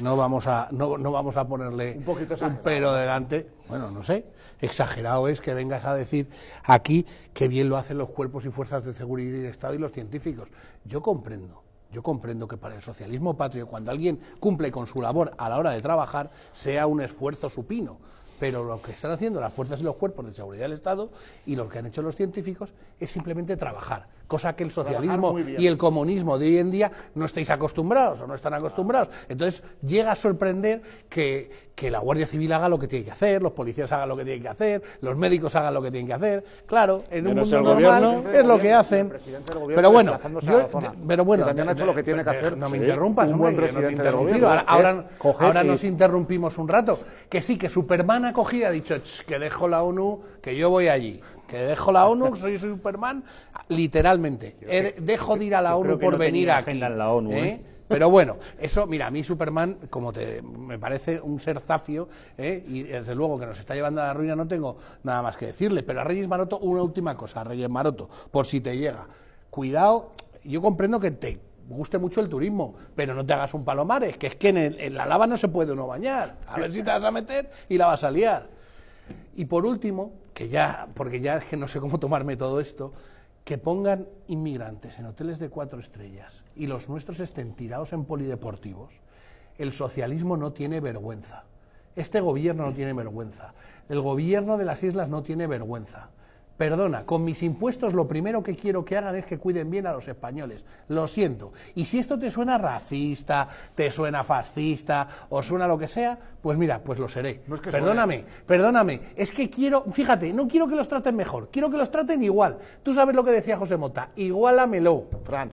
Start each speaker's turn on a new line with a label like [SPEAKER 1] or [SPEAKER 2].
[SPEAKER 1] No vamos a, ponerle un, poquito pero delante. Bueno, no sé. Exagerado es que vengas a decir aquí que bien lo hacen los cuerpos y fuerzas de seguridad y Estado y los científicos. Yo comprendo. Yo comprendo que para el socialismo patrio, cuando alguien cumple con su labor a la hora de trabajar, sea un esfuerzo supino. Pero lo que están haciendo las fuerzas y los cuerpos de seguridad del Estado y lo que han hecho los científicos es simplemente trabajar, cosa que el socialismo y el comunismo de hoy en día no estáis acostumbrados o no están acostumbrados. Entonces llega a sorprender que, la Guardia Civil haga lo que tiene que hacer, los policías hagan lo que tienen que hacer, los médicos hagan lo que tienen que hacer. Claro, en un mundo normal es lo que hacen. Pero bueno, pero bueno, hecho lo que que No me interrumpas, ahora, nos interrumpimos un rato. Que sí, que Superman cogida ha dicho, que dejo la ONU, que yo voy allí, que dejo la ONU, soy Superman, literalmente, dejo de ir a la ONU por venir aquí. La ONU, ¿eh? ¿eh? Pero bueno, eso, mira, a mí Superman, como te, me parece un ser zafio, ¿eh? y desde luego que nos está llevando a la ruina, no tengo nada más que decirle. Pero a Reyes Maroto, una última cosa, Reyes Maroto, por si te llega. Cuidado, yo comprendo que te guste mucho el turismo, pero no te hagas un palomares, que es que en, la lava no se puede uno bañar. A ver si te vas a meter y la vas a liar. Y por último, que ya, porque ya es que no sé cómo tomarme todo esto, que pongan inmigrantes en hoteles de cuatro estrellas y los nuestros estén tirados en polideportivos, el socialismo no tiene vergüenza. Este gobierno no tiene vergüenza. El gobierno de las islas no tiene vergüenza. Perdona, con mis impuestos lo primero que quiero que hagan es que cuiden bien a los españoles. Lo siento. Y si esto te suena racista, te suena fascista o suena lo que sea, pues mira, pues lo seré. perdóname, perdóname. Es que quiero, fíjate, no quiero que los traten mejor, quiero que los traten igual. Tú sabes lo que decía José Mota, igualamelo. Fran.